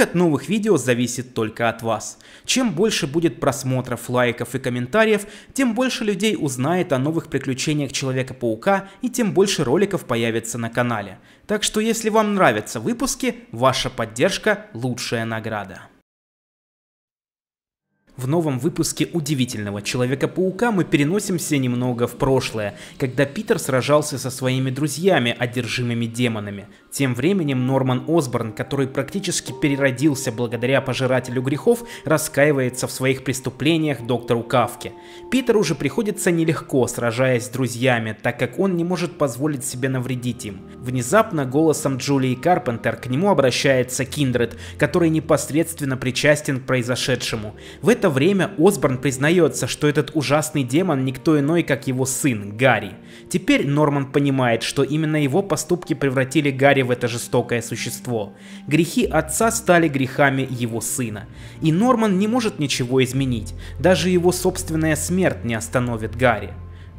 Выход новых видео зависит только от вас. Чем больше будет просмотров, лайков и комментариев, тем больше людей узнает о новых приключениях Человека-паука и тем больше роликов появится на канале. Так что если вам нравятся выпуски, ваша поддержка – лучшая награда. В новом выпуске «Удивительного Человека-паука» мы переносимся немного в прошлое, когда Питер сражался со своими друзьями, одержимыми демонами. Тем временем Норман Осборн, который практически переродился благодаря Пожирателю грехов, раскаивается в своих преступлениях доктору Кавке. Питеру уже приходится нелегко, сражаясь с друзьями, так как он не может позволить себе навредить им. Внезапно голосом Джулии Карпентер к нему обращается Киндред, который непосредственно причастен к произошедшему. В этом это время Осборн признается, что этот ужасный демон никто иной, как его сын, Гарри. Теперь Норман понимает, что именно его поступки превратили Гарри в это жестокое существо. Грехи отца стали грехами его сына. И Норман не может ничего изменить, даже его собственная смерть не остановит Гарри.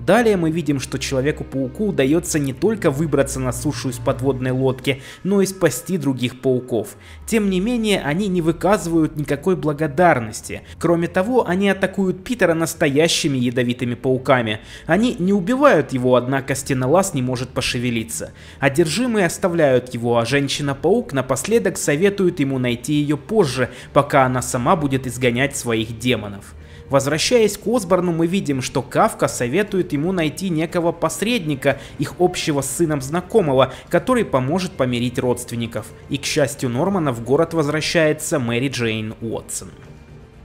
Далее мы видим, что Человеку-пауку удается не только выбраться на сушу из подводной лодки, но и спасти других пауков. Тем не менее, они не выказывают никакой благодарности. Кроме того, они атакуют Питера настоящими ядовитыми пауками. Они не убивают его, однако стенолаз не может пошевелиться. Одержимые оставляют его, а женщина-паук напоследок советует ему найти ее позже, пока она сама будет изгонять своих демонов. Возвращаясь к Осборну, мы видим, что Кавка советует ему найти некого посредника, их общего с сыном знакомого, который поможет помирить родственников. И, к счастью Нормана, в город возвращается Мэри Джейн Уотсон.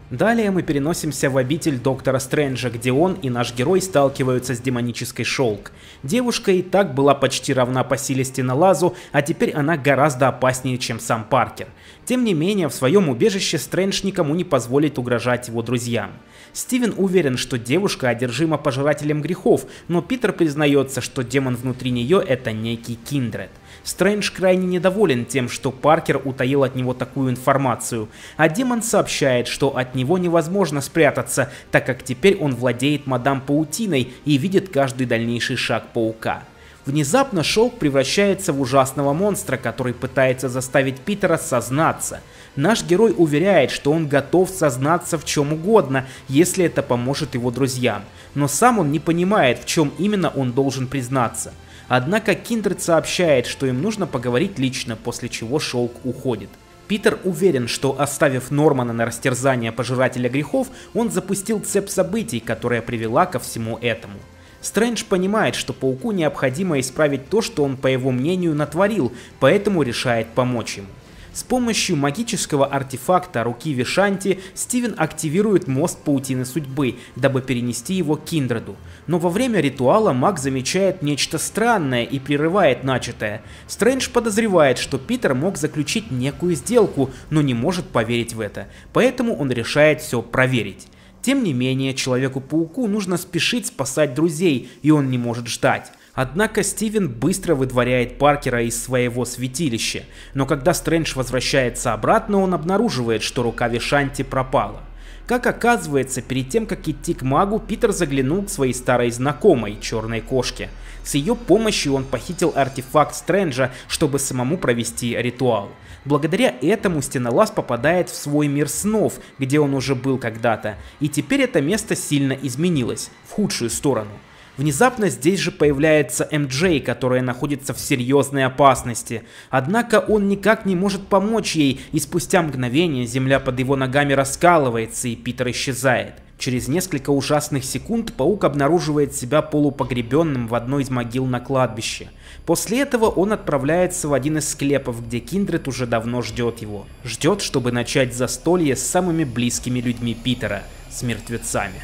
Далее мы переносимся в обитель Доктора Стрэнджа, где он и наш герой сталкиваются с демонической Шелк. Девушка и так была почти равна по силе Стенолазу, а теперь она гораздо опаснее, чем сам Паркер. Тем не менее, в своем убежище Стрэндж никому не позволит угрожать его друзьям. Стивен уверен, что девушка одержима пожирателем грехов, но Питер признается, что демон внутри нее — это некий Киндред. Стрэндж крайне недоволен тем, что Паркер утаил от него такую информацию, а демон сообщает, что от него невозможно спрятаться, так как теперь он владеет мадам паутиной и видит каждый дальнейший шаг паука. Внезапно Шелк превращается в ужасного монстра, который пытается заставить Питера сознаться. Наш герой уверяет, что он готов сознаться в чем угодно, если это поможет его друзьям, но сам он не понимает, в чем именно он должен признаться. Однако Киндред сообщает, что им нужно поговорить лично, после чего Шелк уходит. Питер уверен, что оставив Нормана на растерзание пожирателя грехов, он запустил цепь событий, которая привела ко всему этому. Стрэндж понимает, что пауку необходимо исправить то, что он, по его мнению, натворил, поэтому решает помочь ему. С помощью магического артефакта руки Вишанти Стивен активирует мост паутины судьбы, дабы перенести его к Киндреду. Но во время ритуала маг замечает нечто странное и прерывает начатое. Стрэндж подозревает, что Питер мог заключить некую сделку, но не может поверить в это, поэтому он решает все проверить. Тем не менее, Человеку-пауку нужно спешить спасать друзей, и он не может ждать. Однако Стивен быстро выдворяет Паркера из своего святилища, но когда Стрэндж возвращается обратно, он обнаруживает, что рука Вишанти пропала. Как оказывается, перед тем, как идти к магу, Питер заглянул к своей старой знакомой, черной кошке. С ее помощью он похитил артефакт Стрэнджа, чтобы самому провести ритуал. Благодаря этому стенолаз попадает в свой мир снов, где он уже был когда-то, и теперь это место сильно изменилось, в худшую сторону. Внезапно здесь же появляется МДЖ, которая находится в серьезной опасности. Однако он никак не может помочь ей, и спустя мгновение земля под его ногами раскалывается, и Питер исчезает. Через несколько ужасных секунд паук обнаруживает себя полупогребенным в одной из могил на кладбище. После этого он отправляется в один из склепов, где Киндред уже давно ждет его. Ждет, чтобы начать застолье с самыми близкими людьми Питера, с мертвецами.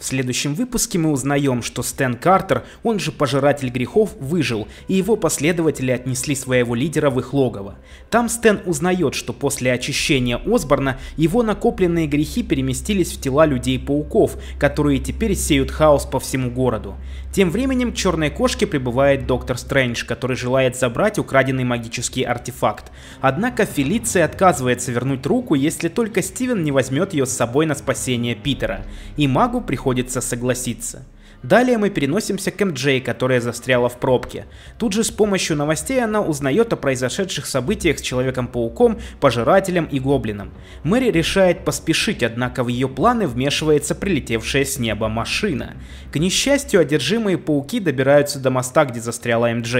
В следующем выпуске мы узнаем, что Стэн Картер, он же Пожиратель Грехов, выжил, и его последователи отнесли своего лидера в их логово. Там Стэн узнает, что после очищения Осборна его накопленные грехи переместились в тела Людей-пауков, которые теперь сеют хаос по всему городу. Тем временем к черной кошке прибывает Доктор Стрэндж, который желает забрать украденный магический артефакт. Однако Фелиция отказывается вернуть руку, если только Стивен не возьмет ее с собой на спасение Питера, и магу приходится согласиться. Далее мы переносимся к МД, которая застряла в пробке. Тут же с помощью новостей она узнает о произошедших событиях с Человеком-пауком, Пожирателем и Гоблином. Мэри решает поспешить, однако в ее планы вмешивается прилетевшая с неба машина. К несчастью, одержимые пауки добираются до моста, где застряла МД.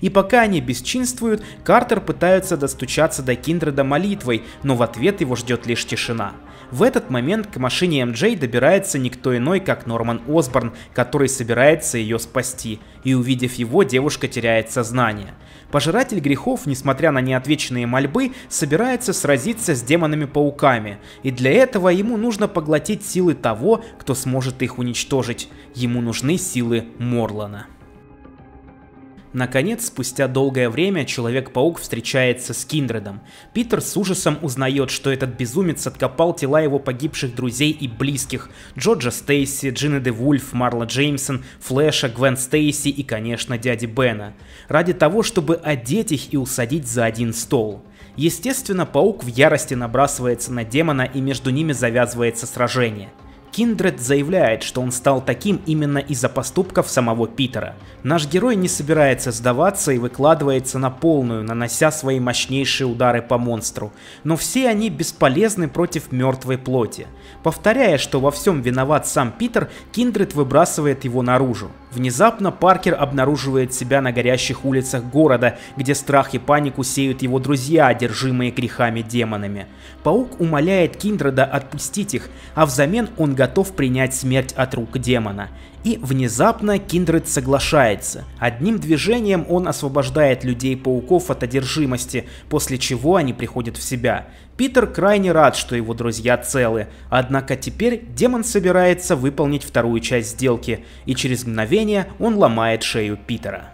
И пока они бесчинствуют, Картер пытается достучаться до Киндреда молитвой, но в ответ его ждет лишь тишина. В этот момент к машине МД добирается никто иной, как Норман Осборн, который собирается ее спасти, и увидев его, девушка теряет сознание. Пожиратель грехов, несмотря на неотвеченные мольбы, собирается сразиться с демонами-пауками, и для этого ему нужно поглотить силы того, кто сможет их уничтожить. Ему нужны силы Морлана. Наконец, спустя долгое время, Человек-паук встречается с Киндредом. Питер с ужасом узнает, что этот безумец откопал тела его погибших друзей и близких – Джорджа Стейси, Джина де Вульф, Марла Джеймсон, Флэша, Гвен Стейси и, конечно, дяди Бена. Ради того, чтобы одеть их и усадить за один стол. Естественно, паук в ярости набрасывается на демона и между ними завязывается сражение – Киндред заявляет, что он стал таким именно из-за поступков самого Питера. Наш герой не собирается сдаваться и выкладывается на полную, нанося свои мощнейшие удары по монстру, но все они бесполезны против мертвой плоти. Повторяя, что во всем виноват сам Питер, Киндред выбрасывает его наружу. Внезапно Паркер обнаруживает себя на горящих улицах города, где страх и панику сеют его друзья, одержимые грехами демонами. Паук умоляет Киндреда отпустить их, а взамен он готов принять смерть от рук демона. И внезапно Киндред соглашается. Одним движением он освобождает людей-пауков от одержимости, после чего они приходят в себя. Питер крайне рад, что его друзья целы, однако теперь демон собирается выполнить вторую часть сделки, и через мгновение он ломает шею Питера.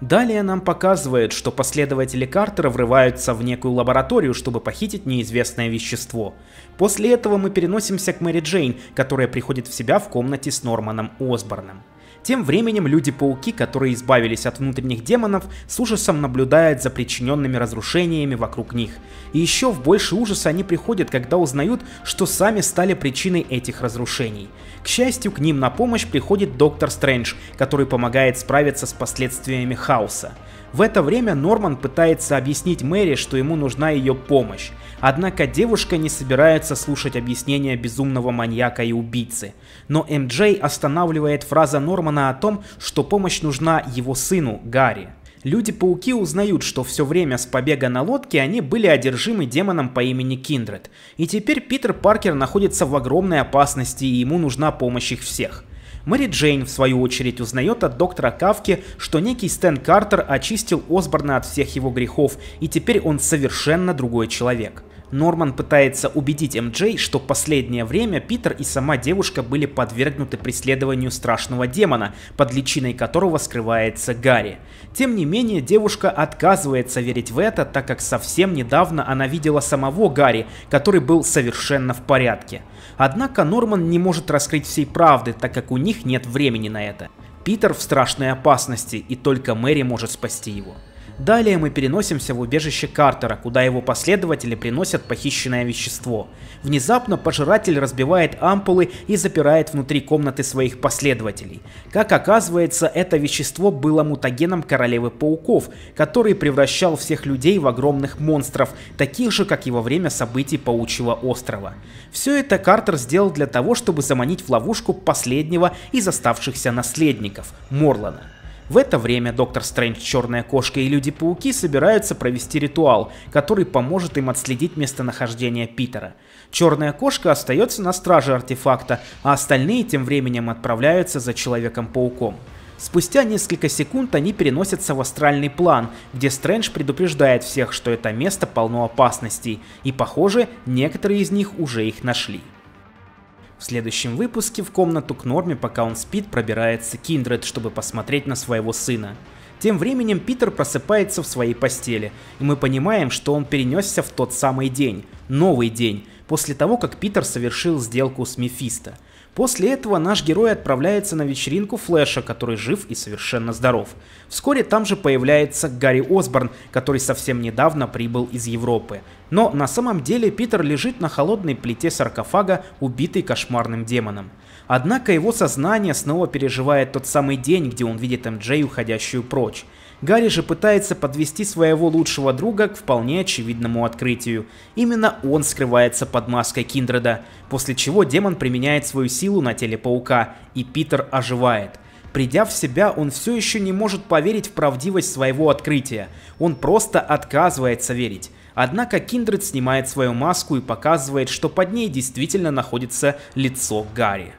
Далее нам показывают, что последователи Картера врываются в некую лабораторию, чтобы похитить неизвестное вещество. После этого мы переносимся к Мэри Джейн, которая приходит в себя в комнате с Норманом Осборном. Тем временем люди-пауки, которые избавились от внутренних демонов, с ужасом наблюдают за причиненными разрушениями вокруг них. И еще в больший ужас они приходят, когда узнают, что сами стали причиной этих разрушений. К счастью, к ним на помощь приходит Доктор Стрэндж, который помогает справиться с последствиями хаоса. В это время Норман пытается объяснить Мэри, что ему нужна ее помощь. Однако девушка не собирается слушать объяснения безумного маньяка и убийцы. Но МДЖ останавливает фраза Нормана о том, что помощь нужна его сыну Гарри. Люди-пауки узнают, что все время с побега на лодке они были одержимы демоном по имени Киндред. И теперь Питер Паркер находится в огромной опасности и ему нужна помощь их всех. Мэри Джейн, в свою очередь, узнает от доктора Кавки, что некий Стэн Картер очистил Осборна от всех его грехов, и теперь он совершенно другой человек. Норман пытается убедить МД, что последнее время Питер и сама девушка были подвергнуты преследованию страшного демона, под личиной которого скрывается Гарри. Тем не менее, девушка отказывается верить в это, так как совсем недавно она видела самого Гарри, который был совершенно в порядке. Однако Норман не может раскрыть всей правды, так как у них нет времени на это. Питер в страшной опасности, и только Мэри может спасти его. Далее мы переносимся в убежище Картера, куда его последователи приносят похищенное вещество. Внезапно пожиратель разбивает ампулы и запирает внутри комнаты своих последователей. Как оказывается, это вещество было мутагеном королевы пауков, который превращал всех людей в огромных монстров, таких же, как и во время событий Паучьего острова. Все это Картер сделал для того, чтобы заманить в ловушку последнего из оставшихся наследников – Морлана. В это время Доктор Стрэндж, Черная Кошка и Люди-пауки собираются провести ритуал, который поможет им отследить местонахождение Питера. Черная Кошка остается на страже артефакта, а остальные тем временем отправляются за Человеком-пауком. Спустя несколько секунд они переносятся в астральный план, где Стрэндж предупреждает всех, что это место полно опасностей, и похоже, некоторые из них уже их нашли. В следующем выпуске в комнату к Норме, пока он спит, пробирается Киндред, чтобы посмотреть на своего сына. Тем временем Питер просыпается в своей постели, и мы понимаем, что он перенесся в тот самый день, новый день, после того, как Питер совершил сделку с Мефисто – После этого наш герой отправляется на вечеринку Флэша, который жив и совершенно здоров. Вскоре там же появляется Гарри Осборн, который совсем недавно прибыл из Европы. Но на самом деле Питер лежит на холодной плите саркофага, убитый кошмарным демоном. Однако его сознание снова переживает тот самый день, где он видит МДЖ уходящую прочь. Гарри же пытается подвести своего лучшего друга к вполне очевидному открытию. Именно он скрывается под маской Киндреда, после чего демон применяет свою силу на теле паука, и Питер оживает. Придя в себя, он все еще не может поверить в правдивость своего открытия. Он просто отказывается верить. Однако Киндред снимает свою маску и показывает, что под ней действительно находится лицо Гарри.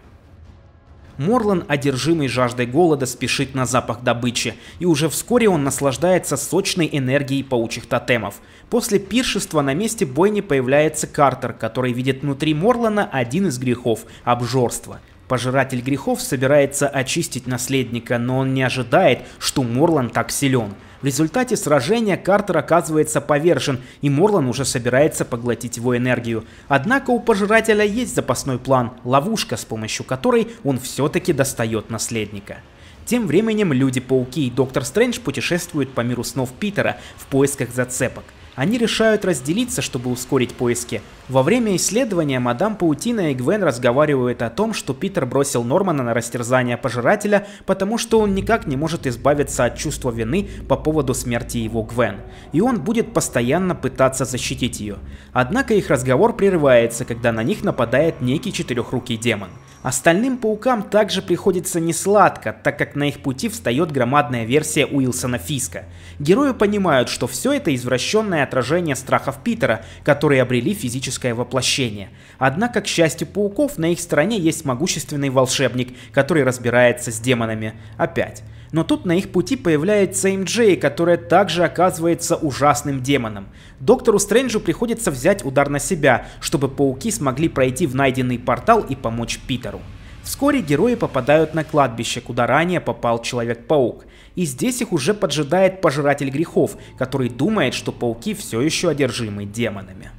Морлан, одержимый жаждой голода, спешит на запах добычи, и уже вскоре он наслаждается сочной энергией паучих тотемов. После пиршества на месте бойни появляется Картер, который видит внутри Морлана один из грехов – обжорство – Пожиратель грехов собирается очистить наследника, но он не ожидает, что Морлан так силен. В результате сражения Картер оказывается повержен, и Морлан уже собирается поглотить его энергию. Однако у Пожирателя есть запасной план, ловушка, с помощью которой он все-таки достает наследника. Тем временем Люди-пауки и Доктор Стрэндж путешествуют по миру снов Питера в поисках зацепок – они решают разделиться, чтобы ускорить поиски. Во время исследования мадам Паутина и Гвен разговаривают о том, что Питер бросил Нормана на растерзание пожирателя, потому что он никак не может избавиться от чувства вины по поводу смерти его Гвен, и он будет постоянно пытаться защитить ее. Однако их разговор прерывается, когда на них нападает некий четырехрукий демон. Остальным паукам также приходится несладко, так как на их пути встает громадная версия Уилсона Фиска. Герои понимают, что все это извращенное отражение страхов Питера, которые обрели физическое воплощение. Однако, к счастью пауков, на их стороне есть могущественный волшебник, который разбирается с демонами. Опять. Но тут на их пути появляется МД, которая также оказывается ужасным демоном. Доктору Стрэнджу приходится взять удар на себя, чтобы пауки смогли пройти в найденный портал и помочь Питеру. Вскоре герои попадают на кладбище, куда ранее попал Человек-паук. И здесь их уже поджидает Пожиратель грехов, который думает, что пауки все еще одержимы демонами.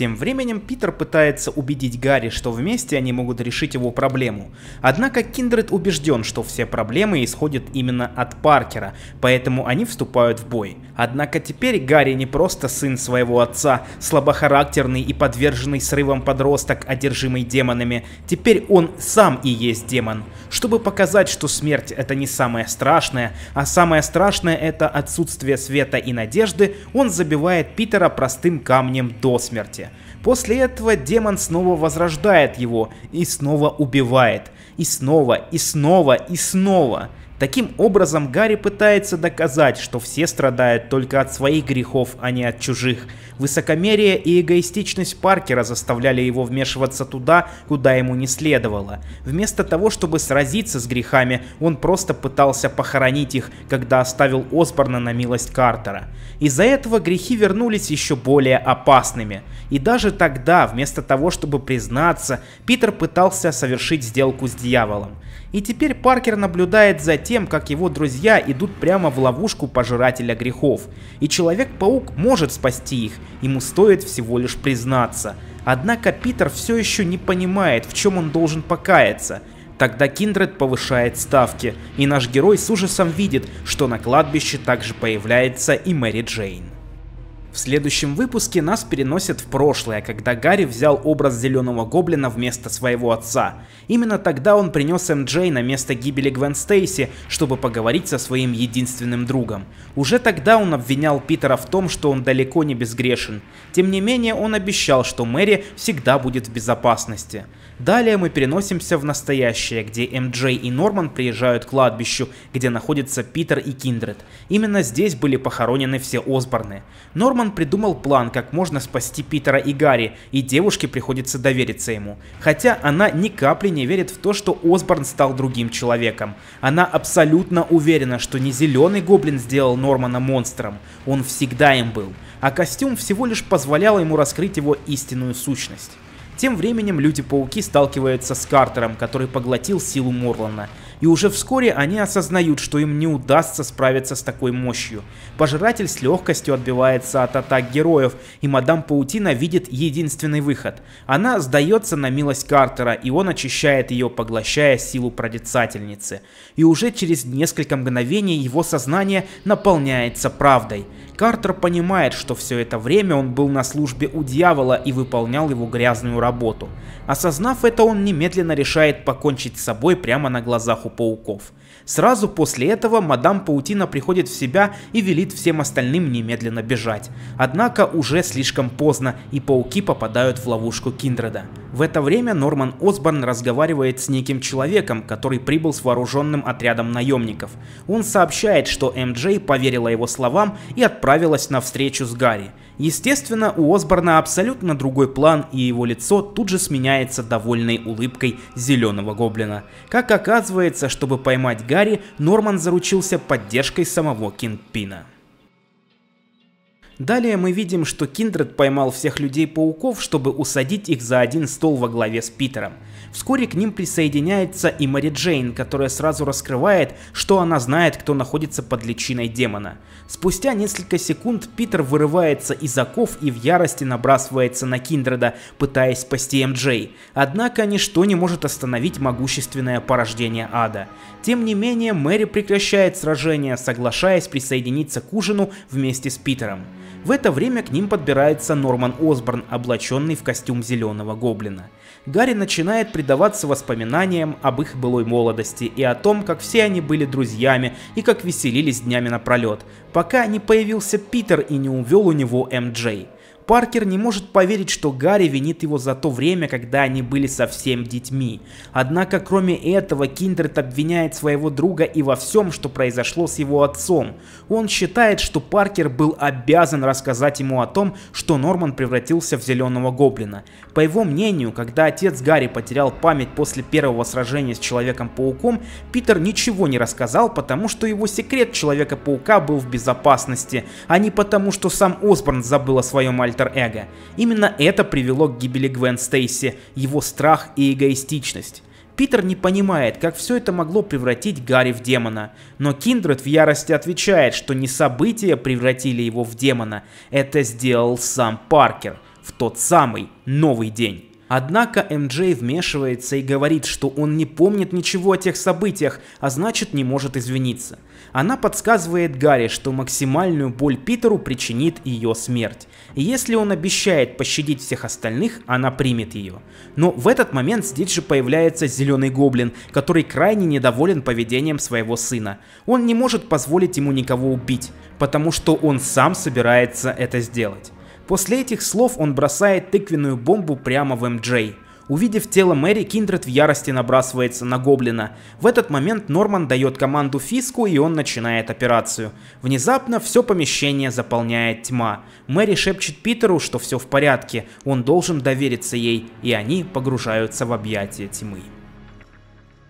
Тем временем Питер пытается убедить Гарри, что вместе они могут решить его проблему. Однако Киндред убежден, что все проблемы исходят именно от Паркера, поэтому они вступают в бой. Однако теперь Гарри не просто сын своего отца, слабохарактерный и подверженный срывам подросток, одержимый демонами. Теперь он сам и есть демон. Чтобы показать, что смерть это не самое страшное, а самое страшное это отсутствие света и надежды, он забивает Питера простым камнем до смерти. После этого демон снова возрождает его и снова убивает. И снова, и снова, и снова. Таким образом, Гарри пытается доказать, что все страдают только от своих грехов, а не от чужих. Высокомерие и эгоистичность Паркера заставляли его вмешиваться туда, куда ему не следовало. Вместо того, чтобы сразиться с грехами, он просто пытался похоронить их, когда оставил Осборна на милость Картера. Из-за этого грехи вернулись еще более опасными. И даже тогда, вместо того, чтобы признаться, Питер пытался совершить сделку с дьяволом. И теперь Паркер наблюдает за тем, тем, как его друзья идут прямо в ловушку пожирателя грехов. И Человек-паук может спасти их, ему стоит всего лишь признаться. Однако Питер все еще не понимает, в чем он должен покаяться. Тогда Киндред повышает ставки, и наш герой с ужасом видит, что на кладбище также появляется и Мэри Джейн. В следующем выпуске нас переносят в прошлое, когда Гарри взял образ Зеленого Гоблина вместо своего отца. Именно тогда он принес МД на место гибели Гвен Стейси, чтобы поговорить со своим единственным другом. Уже тогда он обвинял Питера в том, что он далеко не безгрешен. Тем не менее, он обещал, что Мэри всегда будет в безопасности. Далее мы переносимся в настоящее, где МД и Норман приезжают к кладбищу, где находятся Питер и Киндред. Именно здесь были похоронены все Осборны. Норман Бакман придумал план, как можно спасти Питера и Гарри, и девушке приходится довериться ему. Хотя она ни капли не верит в то, что Осборн стал другим человеком. Она абсолютно уверена, что не зеленый гоблин сделал Нормана монстром, он всегда им был, а костюм всего лишь позволял ему раскрыть его истинную сущность. Тем временем Люди-пауки сталкиваются с Картером, который поглотил силу Морлана, и уже вскоре они осознают, что им не удастся справиться с такой мощью. Пожиратель с легкостью отбивается от атак героев, и мадам Паутина видит единственный выход. Она сдается на милость Картера, и он очищает ее, поглощая силу прорицательницы. И уже через несколько мгновений его сознание наполняется правдой. Картер понимает, что все это время он был на службе у дьявола и выполнял его грязную работу. Осознав это, он немедленно решает покончить с собой прямо на глазах у пауков. Сразу после этого мадам Паутина приходит в себя и велит всем остальным немедленно бежать. Однако уже слишком поздно, и пауки попадают в ловушку Киндреда. В это время Норман Осборн разговаривает с неким человеком, который прибыл с вооруженным отрядом наемников. Он сообщает, что МДЖ поверила его словам и отправила отправилась на встречу с Гарри. Естественно, у Осборна абсолютно другой план, и его лицо тут же сменяется довольной улыбкой зеленого гоблина. Как оказывается, чтобы поймать Гарри, Норман заручился поддержкой самого Кингпина. Далее мы видим, что Киндред поймал всех людей-пауков, чтобы усадить их за один стол во главе с Питером – Вскоре к ним присоединяется и Мэри Джейн, которая сразу раскрывает, что она знает, кто находится под личиной демона. Спустя несколько секунд Питер вырывается из оков и в ярости набрасывается на Киндреда, пытаясь спасти МД. Эм Однако ничто не может остановить могущественное порождение ада. Тем не менее, Мэри прекращает сражение, соглашаясь присоединиться к ужину вместе с Питером. В это время к ним подбирается Норман Осборн, облаченный в костюм Зеленого Гоблина. Гарри начинает предаваться воспоминаниям об их былой молодости и о том, как все они были друзьями и как веселились днями напролет, пока не появился Питер и не увел у него эм Джей. Паркер не может поверить, что Гарри винит его за то время, когда они были совсем детьми. Однако, кроме этого, Киндред обвиняет своего друга и во всем, что произошло с его отцом. Он считает, что Паркер был обязан рассказать ему о том, что Норман превратился в Зеленого Гоблина. По его мнению, когда отец Гарри потерял память после первого сражения с Человеком-пауком, Питер ничего не рассказал, потому что его секрет Человека-паука был в безопасности, а не потому, что сам Осборн забыл о своем альтернативе альтер-эго. Именно это привело к гибели Гвен Стейси, его страх и эгоистичность. Питер не понимает, как все это могло превратить Гарри в демона. Но Киндред в ярости отвечает, что не события превратили его в демона, это сделал сам Паркер в тот самый новый день. Однако МД вмешивается и говорит, что он не помнит ничего о тех событиях, а значит не может извиниться. Она подсказывает Гарри, что максимальную боль Питеру причинит ее смерть. И если он обещает пощадить всех остальных, она примет ее. Но в этот момент здесь же появляется Зеленый Гоблин, который крайне недоволен поведением своего сына. Он не может позволить ему никого убить, потому что он сам собирается это сделать. После этих слов он бросает тыквенную бомбу прямо в МДЖ. Эм Увидев тело Мэри, Киндред в ярости набрасывается на Гоблина. В этот момент Норман дает команду Фиску, и он начинает операцию. Внезапно все помещение заполняет тьма. Мэри шепчет Питеру, что все в порядке, он должен довериться ей, и они погружаются в объятия тьмы.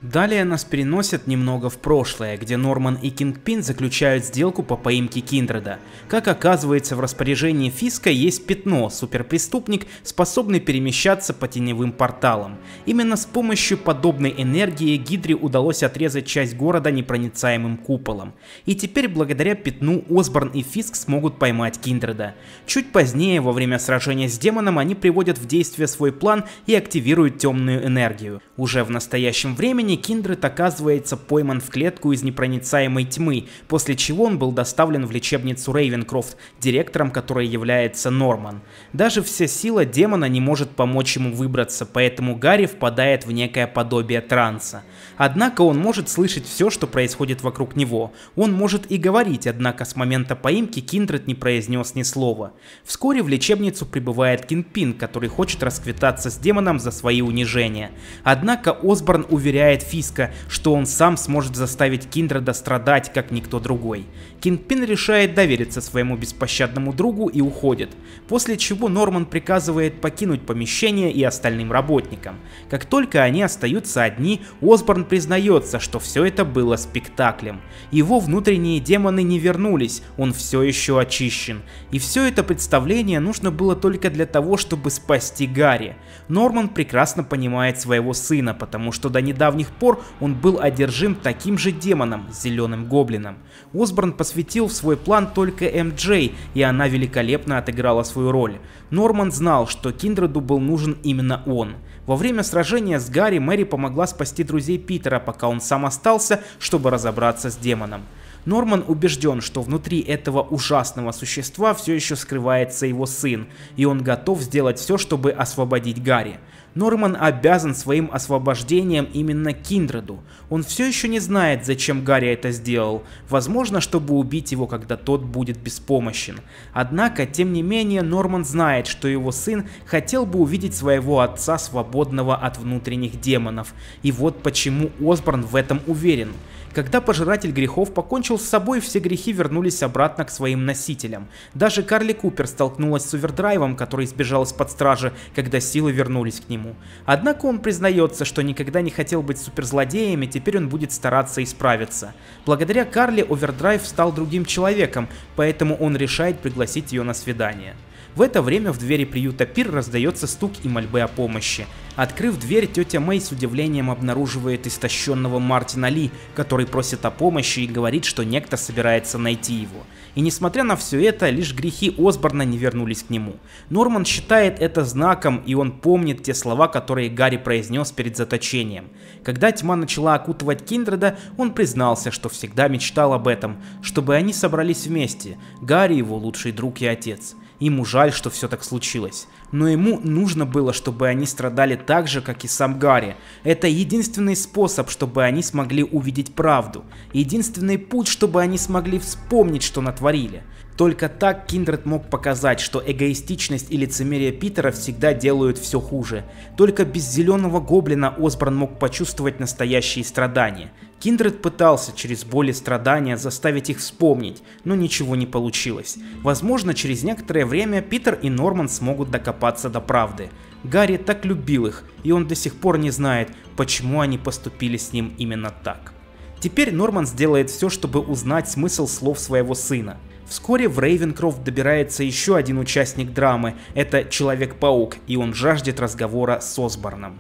Далее нас переносят немного в прошлое, где Норман и Кингпин заключают сделку по поимке Киндреда. Как оказывается, в распоряжении Фиска есть пятно, суперпреступник, способный перемещаться по теневым порталам. Именно с помощью подобной энергии Гидре удалось отрезать часть города непроницаемым куполом. И теперь благодаря пятну Осборн и Фиск смогут поймать Киндреда. Чуть позднее, во время сражения с демоном, они приводят в действие свой план и активируют темную энергию. Уже в настоящем времени Лене Киндред оказывается пойман в клетку из непроницаемой тьмы, после чего он был доставлен в лечебницу Рейвенкрофт, директором которой является Норман. Даже вся сила демона не может помочь ему выбраться, поэтому Гарри впадает в некое подобие транса. Однако он может слышать все, что происходит вокруг него. Он может и говорить, однако с момента поимки Киндред не произнес ни слова. Вскоре в лечебницу прибывает Кинпин, который хочет расквитаться с демоном за свои унижения. Однако Осборн уверяет уверяет Фиска, что он сам сможет заставить Киндреда страдать, как никто другой. Кингпин решает довериться своему беспощадному другу и уходит, после чего Норман приказывает покинуть помещение и остальным работникам. Как только они остаются одни, Осборн признается, что все это было спектаклем. Его внутренние демоны не вернулись, он все еще очищен. И все это представление нужно было только для того, чтобы спасти Гарри. Норман прекрасно понимает своего сына, потому что до недавних тех пор он был одержим таким же демоном, Зеленым Гоблином. Осборн посвятил в свой план только М.Дж. и она великолепно отыграла свою роль. Норман знал, что Киндреду был нужен именно он. Во время сражения с Гарри Мэри помогла спасти друзей Питера, пока он сам остался, чтобы разобраться с демоном. Норман убежден, что внутри этого ужасного существа все еще скрывается его сын, и он готов сделать все, чтобы освободить Гарри. Норман обязан своим освобождением именно Киндреду. Он все еще не знает, зачем Гарри это сделал. Возможно, чтобы убить его, когда тот будет беспомощен. Однако, тем не менее, Норман знает, что его сын хотел бы увидеть своего отца свободного от внутренних демонов. И вот почему Осборн в этом уверен. Когда пожиратель грехов покончил с собой, все грехи вернулись обратно к своим носителям. Даже Карли Купер столкнулась с овердрайвом, который сбежал из-под стражи, когда силы вернулись к нему. Однако он признается, что никогда не хотел быть суперзлодеем, и теперь он будет стараться исправиться. Благодаря Карли овердрайв стал другим человеком, поэтому он решает пригласить ее на свидание. В это время в двери приюта Пир раздается стук и мольбы о помощи. Открыв дверь, тетя Мэй с удивлением обнаруживает истощенного Мартина Ли, который просит о помощи и говорит, что некто собирается найти его. И несмотря на все это, лишь грехи Осборна не вернулись к нему. Норман считает это знаком, и он помнит те слова, которые Гарри произнес перед заточением. Когда тьма начала окутывать Киндреда, он признался, что всегда мечтал об этом, чтобы они собрались вместе, Гарри его лучший друг и отец. Ему жаль, что все так случилось. Но ему нужно было, чтобы они страдали так же, как и сам Гарри. Это единственный способ, чтобы они смогли увидеть правду. Единственный путь, чтобы они смогли вспомнить, что натворили. Только так Киндред мог показать, что эгоистичность и лицемерие Питера всегда делают все хуже. Только без Зеленого Гоблина Осборн мог почувствовать настоящие страдания. Киндред пытался через боль и страдания заставить их вспомнить, но ничего не получилось. Возможно, через некоторое время Питер и Норман смогут докопаться до правды. Гарри так любил их, и он до сих пор не знает, почему они поступили с ним именно так. Теперь Норман сделает все, чтобы узнать смысл слов своего сына. Вскоре в Рейвенкрофт добирается еще один участник драмы – это Человек-паук, и он жаждет разговора с Осборном.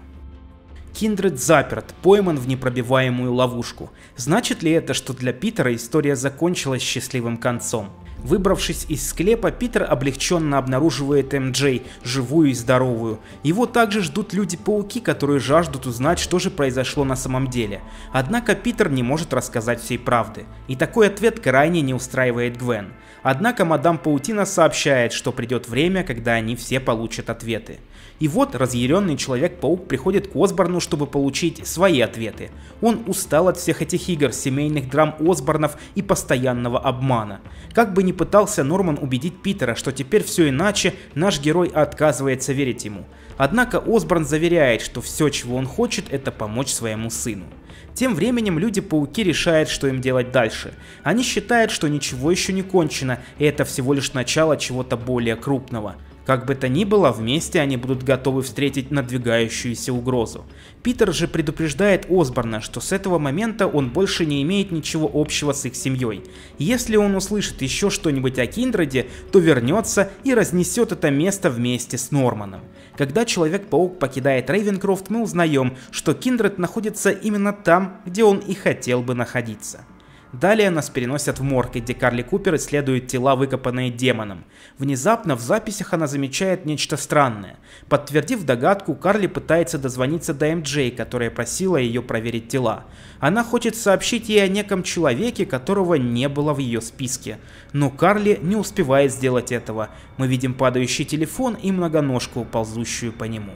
Киндред заперт, пойман в непробиваемую ловушку. Значит ли это, что для Питера история закончилась счастливым концом? Выбравшись из склепа, Питер облегченно обнаруживает М.Дж. живую и здоровую. Его также ждут люди-пауки, которые жаждут узнать, что же произошло на самом деле. Однако Питер не может рассказать всей правды. И такой ответ крайне не устраивает Гвен. Однако мадам Паутина сообщает, что придет время, когда они все получат ответы. И вот разъяренный Человек-паук приходит к Осборну, чтобы получить свои ответы. Он устал от всех этих игр, семейных драм Осборнов и постоянного обмана. Как бы ни пытался Норман убедить Питера, что теперь все иначе, наш герой отказывается верить ему. Однако Осборн заверяет, что все, чего он хочет, это помочь своему сыну. Тем временем люди-пауки решают, что им делать дальше. Они считают, что ничего еще не кончено, и это всего лишь начало чего-то более крупного. Как бы то ни было, вместе они будут готовы встретить надвигающуюся угрозу. Питер же предупреждает Осборна, что с этого момента он больше не имеет ничего общего с их семьей. Если он услышит еще что-нибудь о Киндреде, то вернется и разнесет это место вместе с Норманом. Когда Человек-паук покидает Рейвенкрофт, мы узнаем, что Киндред находится именно там, где он и хотел бы находиться. Далее нас переносят в морг, где Карли Купер исследует тела, выкопанные демоном. Внезапно в записях она замечает нечто странное. Подтвердив догадку, Карли пытается дозвониться до МД, которая просила ее проверить тела. Она хочет сообщить ей о неком человеке, которого не было в ее списке. Но Карли не успевает сделать этого. Мы видим падающий телефон и многоножку, ползущую по нему.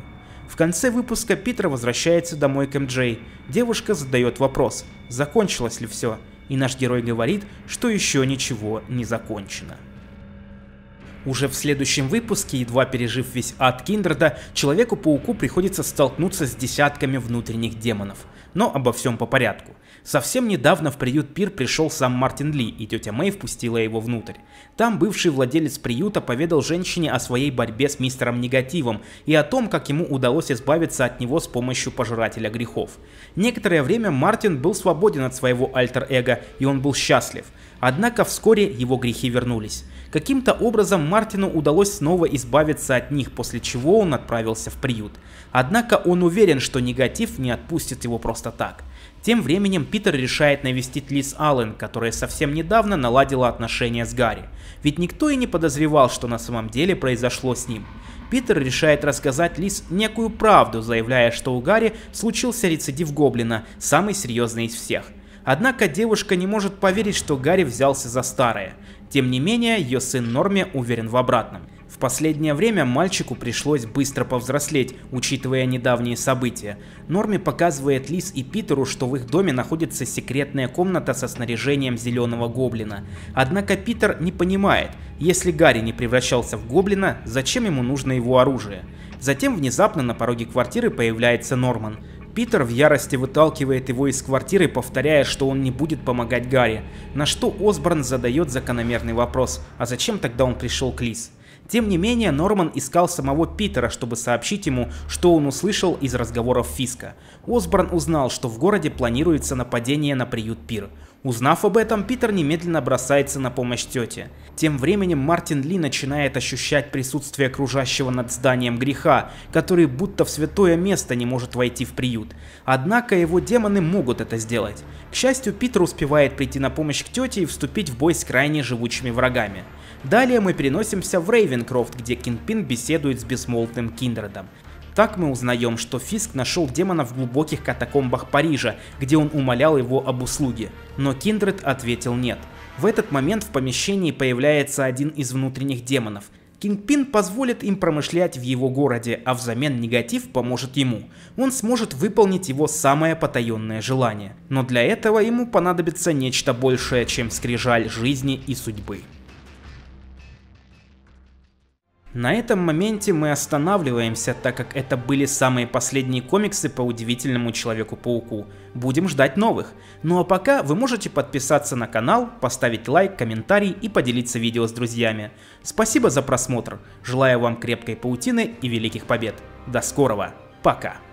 В конце выпуска Питер возвращается домой к МД. Девушка задает вопрос, закончилось ли все и наш герой говорит, что еще ничего не закончено. Уже в следующем выпуске, едва пережив весь ад Киндерда, Человеку-пауку приходится столкнуться с десятками внутренних демонов. Но обо всем по порядку. Совсем недавно в приют Пир пришел сам Мартин Ли, и тетя Мэй впустила его внутрь. Там бывший владелец приюта поведал женщине о своей борьбе с мистером Негативом и о том, как ему удалось избавиться от него с помощью пожирателя грехов. Некоторое время Мартин был свободен от своего альтер-эго, и он был счастлив. Однако вскоре его грехи вернулись. Каким-то образом Мартину удалось снова избавиться от них, после чего он отправился в приют. Однако он уверен, что негатив не отпустит его просто так. Тем временем Питер решает навестить Лиз Аллен, которая совсем недавно наладила отношения с Гарри. Ведь никто и не подозревал, что на самом деле произошло с ним. Питер решает рассказать Лиз некую правду, заявляя, что у Гарри случился рецидив Гоблина, самый серьезный из всех. Однако девушка не может поверить, что Гарри взялся за старое. Тем не менее, ее сын Норме уверен в обратном последнее время мальчику пришлось быстро повзрослеть, учитывая недавние события. Норми показывает Лис и Питеру, что в их доме находится секретная комната со снаряжением зеленого гоблина. Однако Питер не понимает, если Гарри не превращался в гоблина, зачем ему нужно его оружие? Затем внезапно на пороге квартиры появляется Норман. Питер в ярости выталкивает его из квартиры, повторяя, что он не будет помогать Гарри, на что Осборн задает закономерный вопрос, а зачем тогда он пришел к Лис? Тем не менее, Норман искал самого Питера, чтобы сообщить ему, что он услышал из разговоров Фиска. Осборн узнал, что в городе планируется нападение на приют Пир. Узнав об этом, Питер немедленно бросается на помощь тете. Тем временем Мартин Ли начинает ощущать присутствие окружающего над зданием греха, который будто в святое место не может войти в приют. Однако его демоны могут это сделать. К счастью, Питер успевает прийти на помощь к тете и вступить в бой с крайне живучими врагами. Далее мы переносимся в Рейвенкрофт, где Кингпин беседует с бессмолтным Киндредом. Так мы узнаем, что Фиск нашел демона в глубоких катакомбах Парижа, где он умолял его об услуге, но Киндред ответил нет. В этот момент в помещении появляется один из внутренних демонов. Кингпин позволит им промышлять в его городе, а взамен негатив поможет ему. Он сможет выполнить его самое потаенное желание. Но для этого ему понадобится нечто большее, чем скрижаль жизни и судьбы. На этом моменте мы останавливаемся, так как это были самые последние комиксы по удивительному Человеку-пауку. Будем ждать новых. Ну а пока вы можете подписаться на канал, поставить лайк, комментарий и поделиться видео с друзьями. Спасибо за просмотр. Желаю вам крепкой паутины и великих побед. До скорого. Пока.